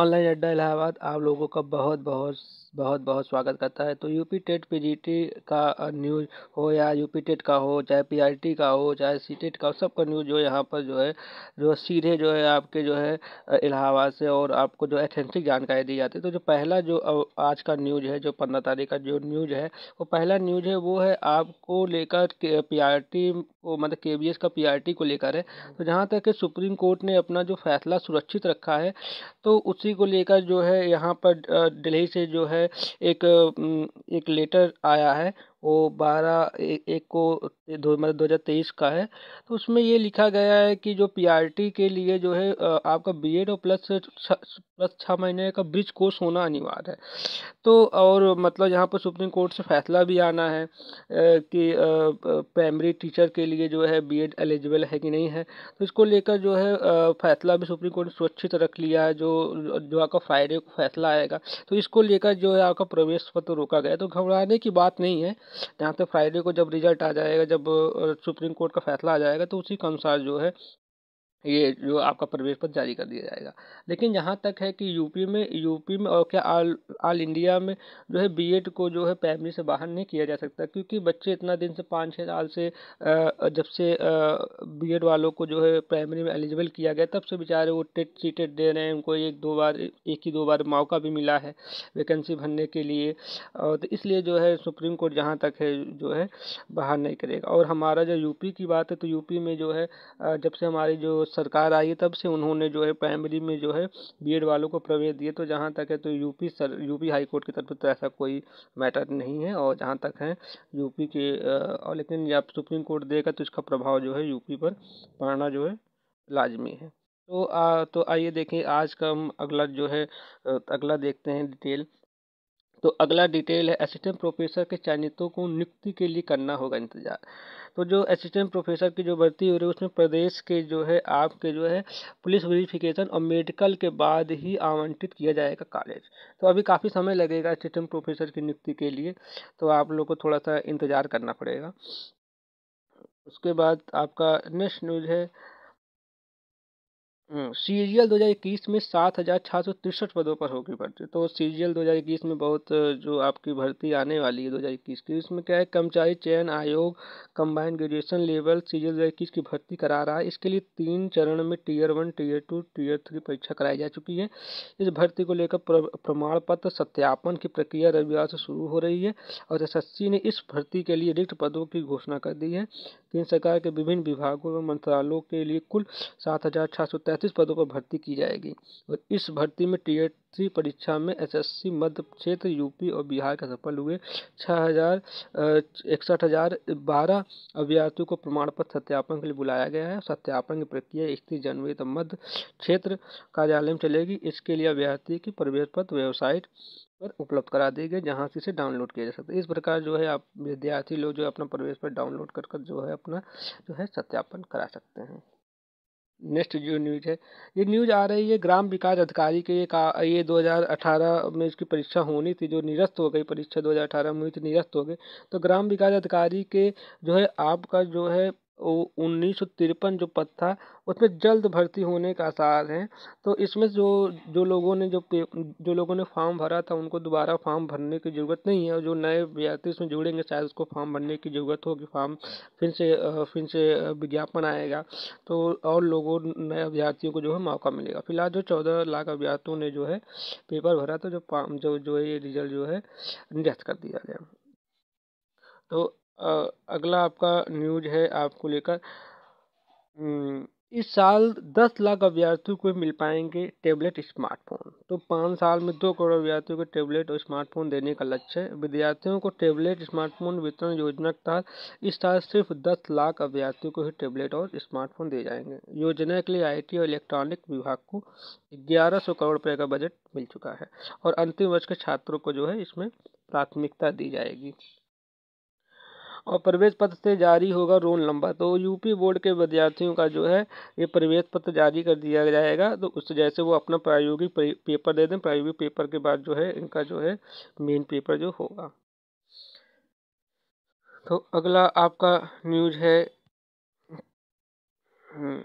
Online अड्डा इलाहाबाद आप लोगों का बहुत बहुत बहुत बहुत स्वागत करता है तो यूपी टेट पीजीटी का न्यूज़ हो या यूपी टेट का हो चाहे पीआईटी का हो चाहे सी टेट का हो सबका न्यूज़ जो यहाँ पर जो है जो सीधे जो है आपके जो है इलाहाबाद से और आपको जो एथेंटिक जानकारी दी जाती है तो जो पहला जो आज का न्यूज़ है जो पंद्रह तारीख का जो न्यूज़ है वो पहला न्यूज़ है वो है आपको लेकर पी को मतलब के बी एस का पी आर टी को लेकर है तो जहाँ तक कि सुप्रीम कोर्ट ने अपना जो फैसला सुरक्षित रखा है तो उसी को लेकर जो है यहाँ पर दिल्ली से जो है एक एक लेटर आया है वो बारह एक को ये दो मतलब दो हज़ार तेईस का है तो उसमें ये लिखा गया है कि जो पीआरटी के लिए जो है आपका बीएड और प्लस प्लस छः महीने का ब्रिज कोर्स होना अनिवार्य है तो और मतलब यहाँ पर सुप्रीम कोर्ट से फैसला भी आना है कि प्राइमरी टीचर के लिए जो है बीएड एलिजिबल है कि नहीं है तो इसको लेकर जो है फैसला भी सुप्रीम कोर्ट ने सुरक्षित रख लिया है जो जो आपका फ्राइडे को फैसला आएगा तो इसको लेकर जो है आपका प्रवेश पत्र रोका गया तो घबराने की बात नहीं है यहाँ तक फ्राइडे को जब रिजल्ट आ जाएगा जब जब सुप्रीम कोर्ट का फैसला आ जाएगा तो उसी के अनुसार जो है ये जो आपका प्रवेश पत्र जारी कर दिया जाएगा लेकिन जहाँ तक है कि यूपी में यूपी में और क्या आल आल इंडिया में जो है बीएड को जो है प्राइमरी से बाहर नहीं किया जा सकता क्योंकि बच्चे इतना दिन से पाँच छः साल से जब से बीएड वालों को जो है प्राइमरी में एलिजिबल किया गया तब से बेचारे वो टेट सी टेट दे रहे हैं उनको एक दो बार एक ही दो बार मौका भी मिला है वैकेंसी भरने के लिए और तो इसलिए जो है सुप्रीम कोर्ट जहाँ तक है जो है बाहर नहीं करेगा और हमारा जो यूपी की बात है तो यूपी में जो है जब से हमारी जो सरकार आई है तब से उन्होंने जो है प्राइमरी में जो है बी वालों को प्रवेश दिए तो जहाँ तक है तो UP sir UP high court की तरफ तो ऐसा कोई मैटर नहीं है और जहाँ तक है यूपी के और लेकिन जब सुप्रीम कोर्ट देगा तो इसका प्रभाव जो है यूपी पर पड़ना जो है लाजमी है तो आ, तो आइए देखें आज का हम अगला जो है अगला देखते हैं डिटेल तो अगला डिटेल है असिस्टेंट प्रोफेसर के चयनितों को नियुक्ति के लिए करना होगा इंतजार तो जो असिस्टेंट प्रोफेसर की जो भर्ती हो रही है उसमें प्रदेश के जो है आपके जो है पुलिस वेरिफिकेशन और मेडिकल के बाद ही आवंटित किया जाएगा कॉलेज तो अभी काफ़ी समय लगेगा असिस्टेंट प्रोफेसर की नियुक्ति के लिए तो आप लोग को थोड़ा सा इंतज़ार करना पड़ेगा उसके बाद आपका नेक्स्ट न्यूज़ है हम्म, सीरियल 2021 में सात हज़ार छः सौ तिरसठ पदों पर होगी भर्ती तो सीरियल 2021 में बहुत जो आपकी भर्ती आने वाली है 2021 की इसमें क्या है कर्मचारी चयन आयोग कंबाइंड ग्रेजुएशन लेवल सीरियल 2021 की भर्ती करा रहा है इसके लिए तीन चरण में tier one tier two tier three परीक्षा कराई जा चुकी है इस भर्ती को लेकर प्रमाण पत्र सत्यापन की प्रक्रिया रविवार से शुरू हो रही है और एस ने इस भर्ती के लिए रिक्त पदों की घोषणा कर दी है केंद्र सरकार के विभिन्न विभागों व मंत्रालयों के लिए कुल सात हज़ार छः सौ पैंतीस पदों पर भर्ती की जाएगी और इस भर्ती में टीयर थ्री परीक्षा में एसएससी मध्य क्षेत्र यूपी और बिहार के सफल हुए छः हज़ार इकसठ हज़ार बारह अभ्यर्थियों को प्रमाण पत्र सत्यापन के लिए बुलाया गया है सत्यापन की प्रक्रिया इकतीस जनवरी तक मध्य क्षेत्र कार्यालय में चलेगी इसके लिए अभ्यर्थी की प्रवेश पत्र वेबसाइट पर उपलब्ध करा दी गई जहाँ से इसे डाउनलोड किया जा सकता है इस प्रकार जो है आप विद्यार्थी लोग जो अपना प्रवेश पर डाउनलोड कर कर जो है अपना जो है सत्यापन करा सकते हैं नेक्स्ट जो न्यूज है ये न्यूज आ रही है ग्राम विकास अधिकारी के ये का ये 2018 में इसकी परीक्षा होनी थी जो निरस्त हो गई परीक्षा 2018 में हुई थी निरस्त हो गई तो ग्राम विकास अधिकारी के जो है आपका जो है उन्नीस सौ तिरपन जो पद था उसमें जल्द भर्ती होने का आसार हैं तो इसमें जो जो लोगों ने जो जो लोगों ने फॉर्म भरा था उनको दोबारा फॉर्म भरने की ज़रूरत नहीं है और जो नए अभ्यर्थी इसमें जुड़ेंगे शायद उसको फॉर्म भरने की ज़रूरत होगी फॉर्म फिर से फिर से विज्ञापन आएगा तो और लोगों नए अभ्यर्थियों को जो है मौका मिलेगा फिलहाल जो चौदह लाख अभ्यर्थियों ने जो है पेपर भरा था जो जो जो ये रिजल्ट जो है निरस्त कर दिया गया तो अगला आपका न्यूज है आपको लेकर हम्म, इस साल दस लाख अभ्यर्थियों को मिल पाएंगे टेबलेट स्मार्टफोन तो पाँच साल में दो करोड़ अभ्यर्थियों को टेबलेट और स्मार्टफोन देने का लक्ष्य है विद्यार्थियों को टेबलेट स्मार्टफोन वितरण योजना के तहत इस साल सिर्फ दस लाख अभ्यर्थियों को ही टेबलेट और स्मार्टफोन दिए जाएंगे योजना के लिए आईटी और इलेक्ट्रॉनिक विभाग को ग्यारह सौ करोड़ रुपये का बजट मिल चुका है और अंतिम वर्ष के छात्रों को जो है इसमें प्राथमिकता दी जाएगी और प्रवेश पत्र से जारी होगा रोल नंबर तो यूपी बोर्ड के विद्यार्थियों का जो है ये प्रवेश पत्र जारी कर दिया जाएगा तो उस जैसे वो अपना प्रायोगिक पेपर दे दें प्रायोगिक पेपर के बाद जो है इनका जो है मेन पेपर जो होगा तो अगला आपका न्यूज है हम्म।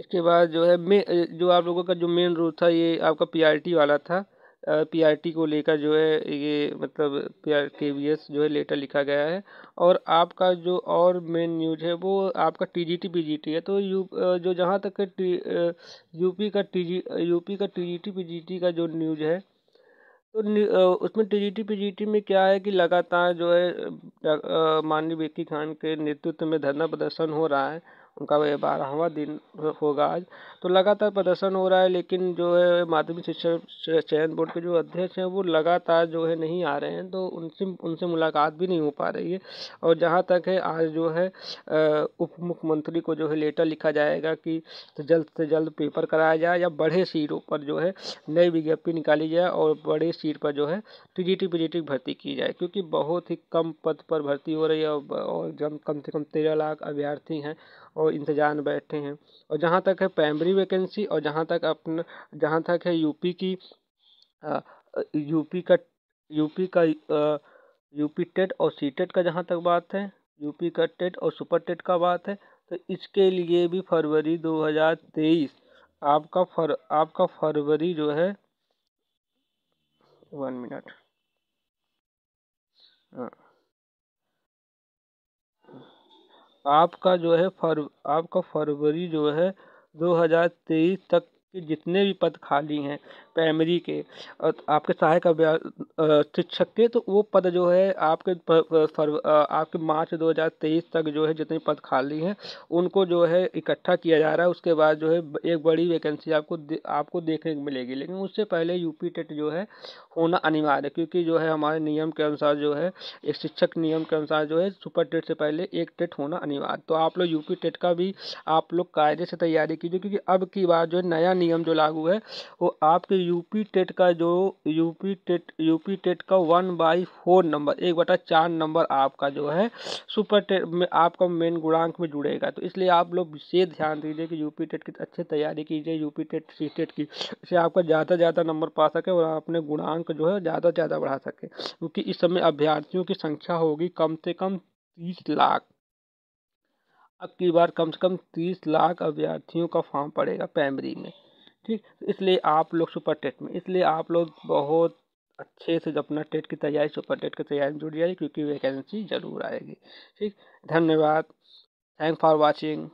इसके बाद जो है मे जो आप लोगों का जो मेन रूल था ये आपका पीआरटी वाला था पीआरटी को लेकर जो है ये मतलब पी केवीएस जो है लेटर लिखा गया है और आपका जो और मेन न्यूज है वो आपका टीजीटी पीजीटी है तो यू जो जहाँ तक टी यूपी का टीजी यूपी का टीजीटी पीजीटी का जो न्यूज है तो उसमें टीजीटी पीजीटी में क्या है कि लगातार जो है माननीय बेकी खान के नेतृत्व में धरना प्रदर्शन हो रहा है उनका वह बारहवां दिन होगा आज तो लगातार प्रदर्शन हो रहा है लेकिन जो है माध्यमिक शिक्षा चयन बोर्ड के जो अध्यक्ष हैं वो लगातार जो है नहीं आ रहे हैं तो उनसे उनसे मुलाकात भी नहीं हो पा रही है और जहाँ तक है आज जो है उप मुख्यमंत्री को जो है लेटर लिखा जाएगा कि तो जल्द से जल्द पेपर कराया जाए या बड़े सीटों पर जो है नई विज्ञप्ति निकाली जाए और बड़े सीट पर जो है टीजीटी पिजिटी भर्ती की जाए क्योंकि बहुत ही कम पद पर भर्ती हो रही है और कम से कम तेरह लाख अभ्यर्थी हैं और इंतज़ार में बैठे हैं और जहाँ तक है प्राइमरी वैकेंसी और जहाँ तक अपना जहाँ तक है यूपी की यूपी का यूपी का यूपी टेट और सी टेट का जहाँ तक बात है यूपी का टेट और सुपर टेट का बात है तो इसके लिए भी फरवरी 2023 आपका फर आपका फरवरी जो है वन मिनट हाँ आपका जो है फर आपका फरवरी जो है दो हज़ार तेईस तक कि जितने भी पद खाली हैं प्राइमरी के और आपके सहायक शिक्षक के तो वो पद जो है आपके आपके मार्च 2023 तक जो है जितने पद खाली हैं उनको जो है इकट्ठा किया जा रहा है उसके बाद जो है एक बड़ी वैकेंसी आपको दे, आपको देखने को मिलेगी लेकिन उससे पहले यूपी टेट जो है होना अनिवार्य है क्योंकि जो है हमारे नियम के अनुसार जो है एक शिक्षक नियम के अनुसार जो है सुपर टेट से पहले एक टेट होना अनिवार्य तो आप लोग यूपी टेट का भी आप लोग कायदे से तैयारी कीजिए क्योंकि अब की बार जो है नया नियम जो लागू है वो आपके यूपी टेट का जो यूपी टेट यूपी टेट का वन बाई फोर नंबर एक बटा चार नंबर आपका जो है सुपर टेट में आपका मेन गुणांक में जुड़ेगा तो इसलिए आप लोग विशेष ध्यान दीजिए कि यूपी टेट की अच्छी तैयारी कीजिए यूपी टेट सी टेट की इससे आपका ज़्यादा ज़्यादा नंबर पा सके और अपने गुणांक जो है ज़्यादा ज़्यादा बढ़ा सके क्योंकि इस समय अभ्यर्थियों की संख्या होगी कम से कम तीस लाख अब की बार कम से कम तीस लाख अभ्यर्थियों का फॉर्म पड़ेगा प्राइमरी में ठीक तो इसलिए आप लोग सुपर टेट में इसलिए आप लोग बहुत अच्छे से अपना टेट की तैयारी सुपर टेट की तैयारी में जुड़ जाएगी क्योंकि वैकेंसी ज़रूर आएगी ठीक धन्यवाद थैंक फॉर वॉचिंग